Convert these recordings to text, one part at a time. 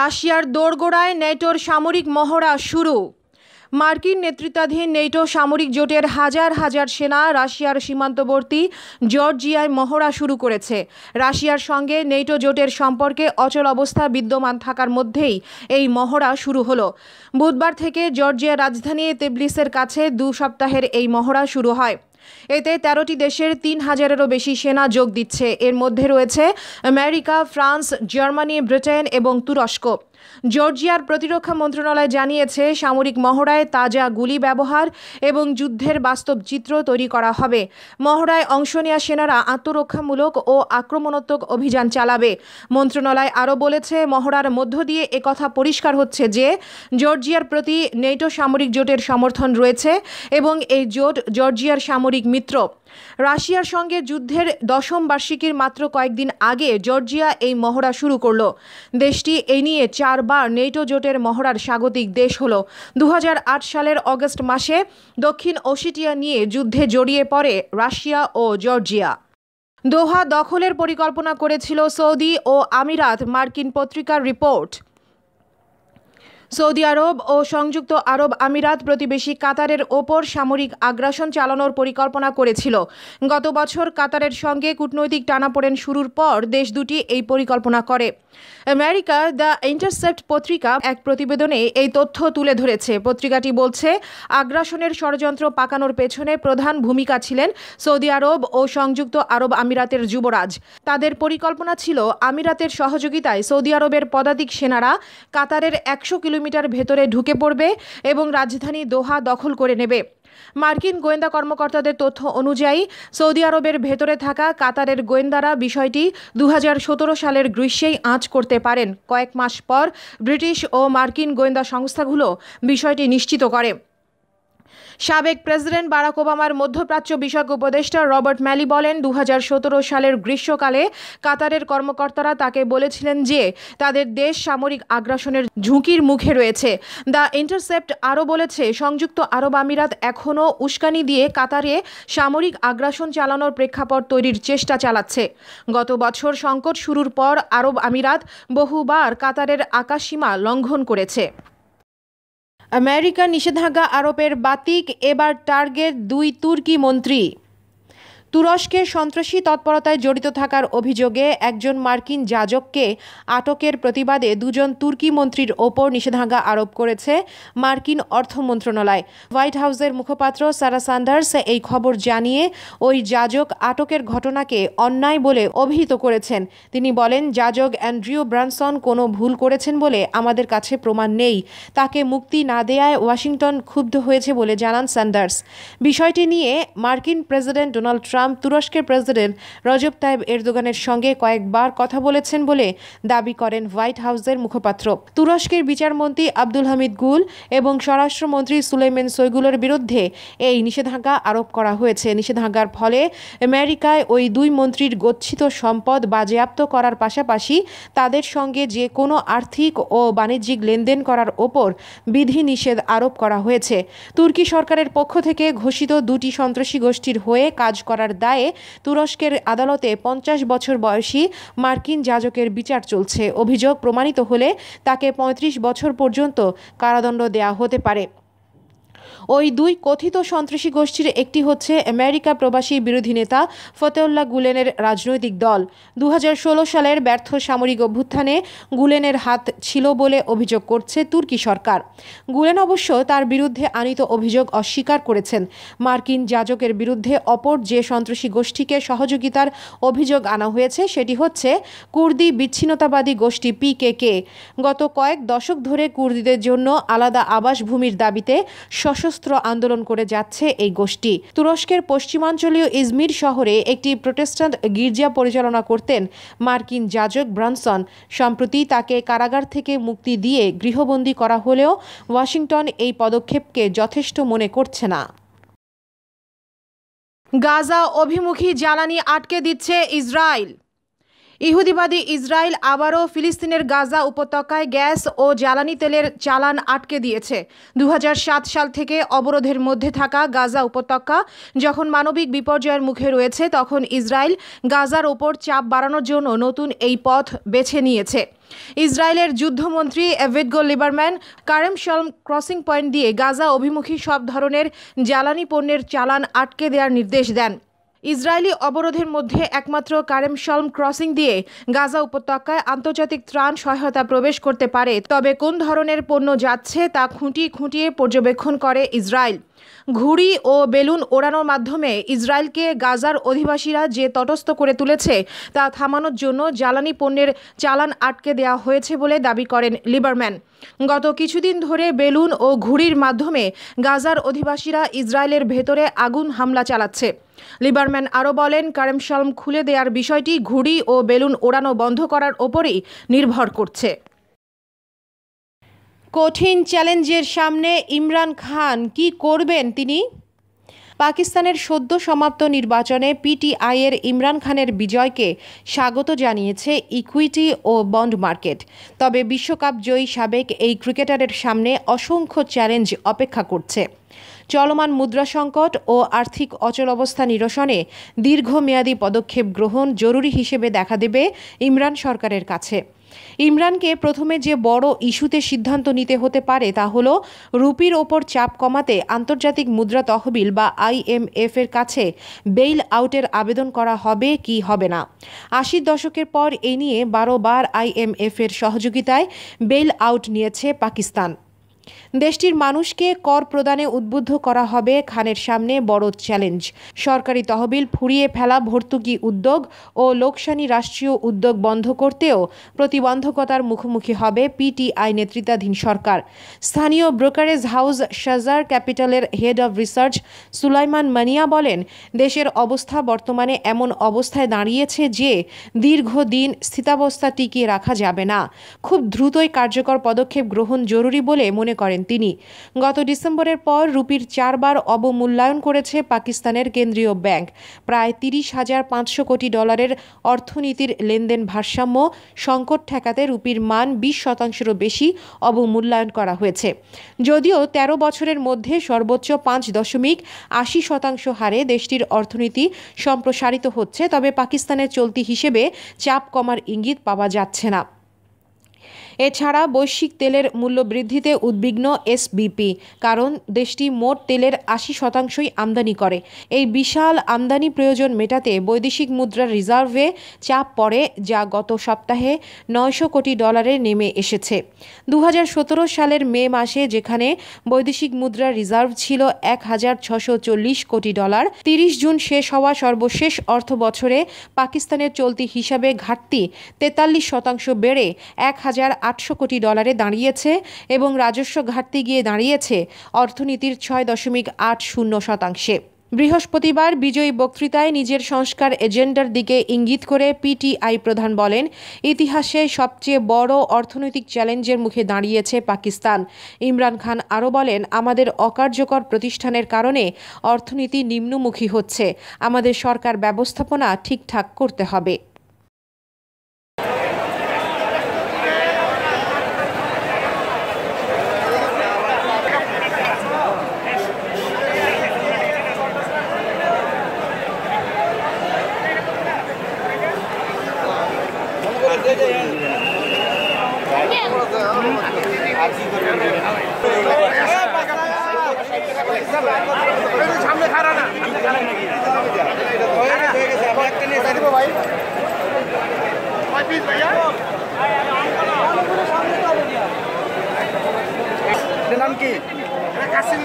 রাশিয়ার দোরগোড়ায় নেটোর সামরিক মহড়া শুরু মার্কিন নেতৃত্বাধীন নেটো সামরিক জোটের হাজার হাজার সেনা রাশিয়ার সীমান্তবর্তী জর্জিয়ায় মহড়া শুরু করেছে রাশিয়ার সঙ্গে নেটো জোটের সম্পর্কে অচল অবস্থা বিদ্যমান থাকার মধ্যেই এই মহড়া শুরু হলো বুধবার থেকে জর্জিয়ার রাজধানী তেবলিসের কাছে দু সপ্তাহের এই মহড়া শুরু হয় এতে তেরোটি দেশের তিন হাজারেরও বেশি সেনা যোগ দিচ্ছে এর মধ্যে রয়েছে আমেরিকা ফ্রান্স জার্মানি ব্রিটেন এবং তুরস্ক জর্জিয়ার প্রতিরক্ষা মন্ত্রণালয় জানিয়েছে সামরিক মহড়ায় তাজা গুলি ব্যবহার এবং যুদ্ধের বাস্তব চিত্র তৈরি করা হবে মহড়ায় অংশ নেওয়া সেনারা আত্মরক্ষামূলক ও আক্রমণাত্মক অভিযান চালাবে মন্ত্রণালয় আরও বলেছে মহড়ার মধ্য দিয়ে একথা পরিষ্কার হচ্ছে যে জর্জিয়ার প্রতি নেটো সামরিক জোটের সমর্থন রয়েছে এবং এই জোট জর্জিয়ার সামরিক মিত্র রাশিয়ার সঙ্গে যুদ্ধের দশম বার্ষিকীর মাত্র কয়েকদিন আগে জর্জিয়া এই মহড়া শুরু করল দেশটি এ নিয়ে চারবার নেটো জোটের মহড়ার স্বাগতিক দেশ হল দু সালের অগস্ট মাসে দক্ষিণ ওসিটিয়া নিয়ে যুদ্ধে জড়িয়ে পড়ে রাশিয়া ও জর্জিয়া দোহা দখলের পরিকল্পনা করেছিল সৌদি ও আমিরাত মার্কিন পত্রিকার রিপোর্ট সৌদি আরব ও সংযুক্ত আরব আমিরাত প্রতিবেশী কাতারের ওপর সামরিক আগ্রাসন চালানোর পরিকল্পনা করেছিল গত বছর কাতারের সঙ্গে কূটনৈতিক টানাপোড়েন শুরুর পর দেশ দুটি এই পরিকল্পনা করে আমেরিকা দ্য ইন্টারসেপ্ট পত্রিকা এক প্রতিবেদনে এই তথ্য তুলে ধরেছে পত্রিকাটি বলছে আগ্রাসনের ষড়যন্ত্র পাকানোর পেছনে প্রধান ভূমিকা ছিলেন সৌদি আরব ও সংযুক্ত আরব আমিরাতের যুবরাজ তাদের পরিকল্পনা ছিল আমিরাতের সহযোগিতায় সৌদি আরবের পদাতিক সেনারা কাতারের একশো কিলোমিটার কিলোমিটার ভেতরে ঢুকে পড়বে এবং রাজধানী দোহা দখল করে নেবে মার্কিন গোয়েন্দা কর্মকর্তাদের তথ্য অনুযায়ী সৌদি আরবের ভেতরে থাকা কাতারের গোয়েন্দারা বিষয়টি দু সালের গ্রীষ্মেই আঁচ করতে পারেন কয়েক মাস পর ব্রিটিশ ও মার্কিন গোয়েন্দা সংস্থাগুলো বিষয়টি নিশ্চিত করে সাবেক প্রেসিডেন্ট বারাক ওবামার মধ্যপ্রাচ্য বিষয়ক উপদেষ্টা রবার্ট ম্যালি বলেন দু সালের গ্রীষ্মকালে কাতারের কর্মকর্তারা তাকে বলেছিলেন যে তাদের দেশ সামরিক আগ্রাসনের ঝুঁকির মুখে রয়েছে দ্য ইন্টারসেপ্ট আরও বলেছে সংযুক্ত আরব আমিরাত এখনও উস্কানি দিয়ে কাতারে সামরিক আগ্রাসন চালানোর প্রেক্ষাপট তৈরির চেষ্টা চালাচ্ছে গত বছর সংকট শুরুর পর আরব আমিরাত বহুবার কাতারের আকাশসীমা লঙ্ঘন করেছে আমেরিকা নিষেধাজ্ঞা আরোপের বাতিক এবার টার্গেট দুই তুর্কি মন্ত্রী তুরস্কে সন্ত্রাসী তৎপরতায় জড়িত থাকার অভিযোগে একজন মার্কিন যাজককে আটকের প্রতিবাদে দুজন তুর্কি মন্ত্রীর ওপর নিষেধাজ্ঞা আরোপ করেছে মার্কিন অর্থ মন্ত্রণালয় হোয়াইট হাউসের মুখপাত্র সারা সান্ডার্স এই খবর জানিয়ে ওই যাজক আটকের ঘটনাকে অন্যায় বলে অভিহিত করেছেন তিনি বলেন যাজক অ্যান্ড্রিউ ব্রানসন কোনো ভুল করেছেন বলে আমাদের কাছে প্রমাণ নেই তাকে মুক্তি না দেয়ায় ওয়াশিংটন ক্ষুব্ধ হয়েছে বলে জানান স্যান্ডার্স বিষয়টি নিয়ে মার্কিন প্রেসিডেন্ট ডোনাল্ড ট্রাম্প ট্রাম্প তুরস্কের প্রেসিডেন্ট রজব তাইব এরদোগানের সঙ্গে কয়েকবার কথা বলেছেন বলে দাবি করেন হোয়াইট হাউসের মুখপাত্র তুরস্কের বিচারমন্ত্রী আব্দুল হামিদ গুল এবং স্বরাষ্ট্রমন্ত্রী সুলেমেন সৈগুলোর বিরুদ্ধে এই নিষেধাজ্ঞা আরোপ করা হয়েছে নিষেধাজ্ঞার ফলে আমেরিকায় ওই দুই মন্ত্রীর গচ্ছিত সম্পদ বাজেয়াপ্ত করার পাশাপাশি তাদের সঙ্গে যে কোনো আর্থিক ও বাণিজ্যিক লেনদেন করার ওপর বিধি নিষেধ আরোপ করা হয়েছে তুর্কি সরকারের পক্ষ থেকে ঘোষিত দুটি সন্ত্রাসী গোষ্ঠীর হয়ে কাজ করার দায়ে তুরস্কের আদালতে পঞ্চাশ বছর বয়সী মার্কিন যাজকের বিচার চলছে অভিযোগ প্রমাণিত হলে তাকে ৩৫ বছর পর্যন্ত কারাদণ্ড দেয়া হতে পারে ওই দুই কথিত সন্ত্রাসী গোষ্ঠীর একটি হচ্ছে আমেরিকা প্রবাসী বিরোধী নেতা ফতেউল্লাহ গুলেনের রাজনৈতিক দল দু সালের ব্যর্থ সামরিক অভ্যুত্থানে গুলেনের হাত ছিল বলে অভিযোগ করছে তুর্কি সরকার গুলেন অবশ্য তার বিরুদ্ধে আনিত অভিযোগ অস্বীকার করেছেন মার্কিন যাজকের বিরুদ্ধে অপর যে সন্ত্রাসী গোষ্ঠীকে সহযোগিতার অভিযোগ আনা হয়েছে সেটি হচ্ছে কুর্দি বিচ্ছিন্নতাবাদী গোষ্ঠী পিকে গত কয়েক দশক ধরে কুর্দিদের জন্য আলাদা আবাসভূমির দাবিতে সশস্ত্র আন্দোলন করে যাচ্ছে এই গোষ্ঠী তুরস্কের পশ্চিমাঞ্চলীয় ইজমির শহরে একটি প্রোটেস্ট্যান্ট গির্জা পরিচালনা করতেন মার্কিন যাজক ব্রানসন সম্প্রতি তাকে কারাগার থেকে মুক্তি দিয়ে গৃহবন্দী করা হলেও ওয়াশিংটন এই পদক্ষেপকে যথেষ্ট মনে করছে না গাজা অভিমুখী জ্বালানি আটকে দিচ্ছে ইসরায়েল ইহুদিবাদী ইসরায়েল আবারও ফিলিস্তিনের গাজা উপত্যকায় গ্যাস ও জ্বালানি তেলের চালান আটকে দিয়েছে দু সাল থেকে অবরোধের মধ্যে থাকা গাজা উপত্যকা যখন মানবিক বিপর্যয়ের মুখে রয়েছে তখন ইসরায়েল গাজার ওপর চাপ বাড়ানোর জন্য নতুন এই পথ বেছে নিয়েছে ইসরায়েলের যুদ্ধমন্ত্রী এভিদগো Lieberman Kerem Shalom crossing point দিয়ে গাজা অভিমুখী সব ধরনের জ্বালানি পণ্যের চালান আটকে দেওয়ার নির্দেশ দেন ইসরায়েলি অবরোধের মধ্যে একমাত্র কারেম সলম ক্রসিং দিয়ে গাজা উপত্যকায় আন্তর্জাতিক ত্রাণ সহায়তা প্রবেশ করতে পারে তবে কোন ধরনের পণ্য যাচ্ছে তা খুঁটিয়ে খুঁটিয়ে পর্যবেক্ষণ করে ইসরায়েল ঘুড়ি ও বেলুন ওড়ানোর মাধ্যমে ইসরায়েলকে গাজার অধিবাসীরা যে তটস্থ করে তুলেছে তা থামানোর জন্য জ্বালানি পণ্যের চালান আটকে দেওয়া হয়েছে বলে দাবি করেন লিবারম্যান গত কিছুদিন ধরে বেলুন ও ঘুড়ির মাধ্যমে গাজার অধিবাসীরা ইসরায়েলের ভেতরে আগুন হামলা চালাচ্ছে লিবারম্যান আরও বলেন কারেমশালম খুলে দেওয়ার বিষয়টি ঘুড়ি ও বেলুন ওড়ানো বন্ধ করার ওপরেই নির্ভর করছে কঠিন চ্যালেঞ্জের সামনে ইমরান খান কি করবেন তিনি পাকিস্তানের সদ্য সমাপ্ত নির্বাচনে পিটিআইয়ের ইমরান খানের বিজয়কে স্বাগত জানিয়েছে ইকুইটি ও বন্ড মার্কেট তবে বিশ্বকাপ জয়ী সাবেক এই ক্রিকেটারের সামনে অসংখ্য চ্যালেঞ্জ অপেক্ষা করছে চলমান মুদ্রা সংকট ও আর্থিক অচল অবস্থা নিরসনে দীর্ঘমেয়াদী পদক্ষেপ গ্রহণ জরুরি হিসেবে দেখা দেবে ইমরান সরকারের কাছে ইমরানকে প্রথমে যে বড় ইস্যুতে সিদ্ধান্ত নিতে হতে পারে তা হল রুপির ওপর চাপ কমাতে আন্তর্জাতিক মুদ্রা তহবিল বা আইএমএফ এর কাছে বেইল আউটের আবেদন করা হবে কি হবে না আশির দশকের পর এ নিয়ে বারোবার আইএমএফ এর সহযোগিতায় বেইল আউট নিয়েছে পাকিস্তান দেশটির মানুষকে কর প্রদানে উদ্বুদ্ধ করা হবে খানের সামনে বড় চ্যালেঞ্জ সরকারি তহবিল ফুরিয়ে ফেলা ভর্তুকি উদ্যোগ ও লোকসানি রাষ্ট্রীয় উদ্যোগ বন্ধ করতেও প্রতিবন্ধকতার মুখোমুখি হবে পিটিআই নেতৃত্বাধীন সরকার স্থানীয় ব্রোকারেজ হাউস শাজার ক্যাপিটালের head of research Sulaiman Mania বলেন দেশের অবস্থা বর্তমানে এমন অবস্থায় দাঁড়িয়েছে যে দীর্ঘদিন স্থিতাবস্থা টিকিয়ে রাখা যাবে না খুব দ্রুতই কার্যকর পদক্ষেপ গ্রহণ জরুরি বলে মনে করেন তিনি গত ডিসেম্বরের পর রুপির চারবার অবমূল্যায়ন করেছে পাকিস্তানের কেন্দ্রীয় ব্যাংক প্রায় তিরিশ হাজার পাঁচশো কোটি ডলারের অর্থনীতির লেনদেন ভারসাম্য সংকট ঠেকাতে রুপির মান বিশ শতাংশেরও বেশি অবমূল্যায়ন করা হয়েছে যদিও ১৩ বছরের মধ্যে সর্বোচ্চ পাঁচ দশমিক আশি শতাংশ হারে দেশটির অর্থনীতি সম্প্রসারিত হচ্ছে তবে পাকিস্তানের চলতি হিসেবে চাপ কমার ইঙ্গিত পাওয়া যাচ্ছে না এছাড়া বৈশ্বিক তেলের মূল্য বৃদ্ধিতে উদ্বিগ্ন এসবিপি কারণ দেশটি মোট তেলের আশি শতাংশই আমদানি করে এই বিশাল আমদানি প্রয়োজন মেটাতে বৈদেশিক মুদ্রার রিজার্ভে চাপ পড়ে যা গত সপ্তাহে নয়শো কোটি ডলারে নেমে এসেছে দু সালের মে মাসে যেখানে বৈদেশিক মুদ্রার রিজার্ভ ছিল এক হাজার ছশো চল্লিশ কোটি ডলার তিরিশ জুন শেষ হওয়া সর্বশেষ অর্থ বছরে পাকিস্তানের চলতি হিসাবে ঘাটতি তেতাল্লিশ শতাংশ বেড়ে এক হাজার আটশো কোটি ডলারে দাঁড়িয়েছে এবং রাজস্ব ঘাটতি গিয়ে দাঁড়িয়েছে অর্থনীতির ছয় দশমিক আট শূন্য শতাংশে বৃহস্পতিবার বিজয়ী বক্তৃতায় নিজের সংস্কার এজেন্ডার দিকে ইঙ্গিত করে পিটিআই প্রধান বলেন ইতিহাসে সবচেয়ে বড় অর্থনৈতিক চ্যালেঞ্জের মুখে দাঁড়িয়েছে পাকিস্তান ইমরান খান আরও বলেন আমাদের অকার্যকর প্রতিষ্ঠানের কারণে অর্থনীতি নিম্নমুখী হচ্ছে আমাদের সরকার ব্যবস্থাপনা ঠিকঠাক করতে হবে সামনে খারা না নাম কি কাশিম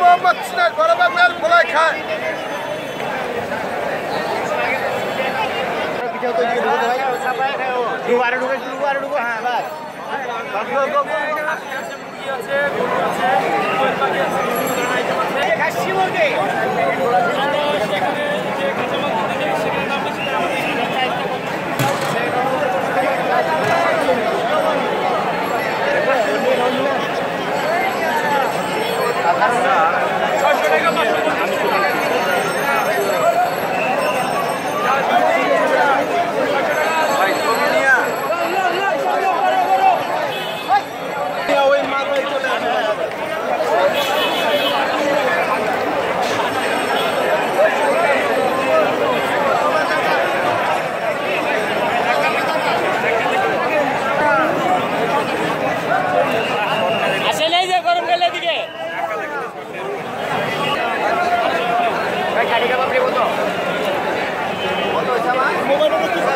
মোহাম্মদ সিনার বড় বাংলার ভোলায় খায় Oh, my God.